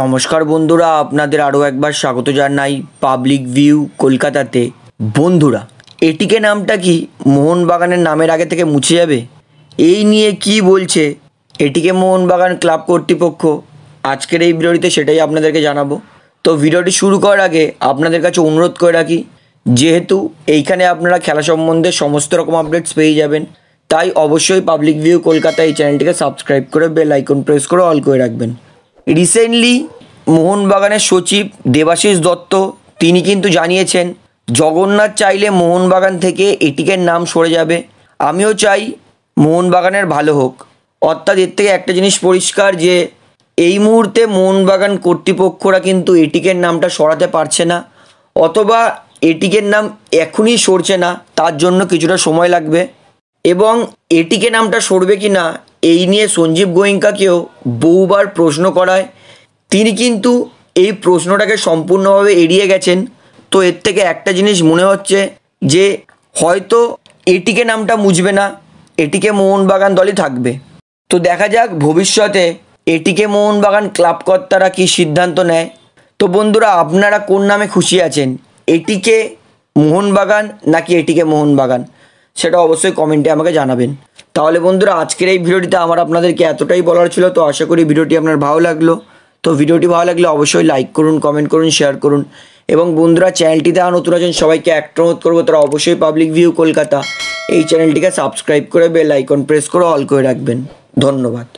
নমস্কার বন্ধুরা আপনাদের আরও একবার স্বাগত জানাই পাবলিক ভিউ কলকাতাতে বন্ধুরা এটিকে নামটা কি মোহনবাগানের নামের আগে থেকে মুছে যাবে এই নিয়ে কি বলছে এটিকে মোহনবাগান ক্লাব কর্তৃপক্ষ আজকের এই ভিডিওটিতে সেটাই আপনাদেরকে জানাবো তো ভিডিওটি শুরু করার আগে আপনাদের কাছে অনুরোধ করে রাখি যেহেতু এইখানে আপনারা খেলা সম্বন্ধে সমস্ত রকম আপডেটস পেয়ে যাবেন তাই অবশ্যই পাবলিক ভিউ কলকাতা এই চ্যানেলটিকে সাবস্ক্রাইব করে বেল আইকন প্রেস করে অল করে রাখবেন রিসেন্টলি মোহনবাগানের সচিব দেবাশিস দত্ত তিনি কিন্তু জানিয়েছেন জগন্নাথ চাইলে মোহনবাগান থেকে এটিকের নাম সরে যাবে আমিও চাই মোহনবাগানের ভালো হোক অর্থাৎ এর থেকে একটা জিনিস পরিষ্কার যে এই মুহূর্তে মোহনবাগান কর্তৃপক্ষরা কিন্তু এটিকের নামটা সরাতে পারছে না অথবা এটিকের নাম এখনই সরছে না তার জন্য কিছুটা সময় লাগবে এবং এটিকে নামটা সরবে কি না এই নিয়ে সঞ্জীব গোয়েঙ্কাকেও বহুবার প্রশ্ন করায় তিনি কিন্তু এই প্রশ্নটাকে সম্পূর্ণভাবে এড়িয়ে গেছেন তো এর থেকে একটা জিনিস মনে হচ্ছে যে হয়তো এটিকে নামটা মুছবে না এটিকে মোহনবাগান দলই থাকবে তো দেখা যাক ভবিষ্যতে এটিকে মোহনবাগান ক্লাবকর্তারা কি সিদ্ধান্ত নেয় তো বন্ধুরা আপনারা কোন নামে খুশি আছেন এটিকে মোহনবাগান নাকি এটিকে মোহনবাগান সেটা অবশ্যই কমেন্টে আমাকে জানাবেন তাহলে বন্ধুরা আজকের এই ভিডিওটিতে আমার আপনাদেরকে এতটাই বলার ছিল তো আশা করি ভিডিওটি আপনার ভালো লাগলো তো ভিডিওটি ভালো লাগলে অবশ্যই লাইক করুন কমেন্ট করুন শেয়ার করুন এবং বন্ধুরা চ্যানেলটিতে নতুন আছেন সবাইকে একটা অনুরোধ করবো তারা অবশ্যই পাবলিক ভিউ কলকাতা এই চ্যানেলটিকে সাবস্ক্রাইব করে বেল আইকন প্রেস করে অল করে রাখবেন ধন্যবাদ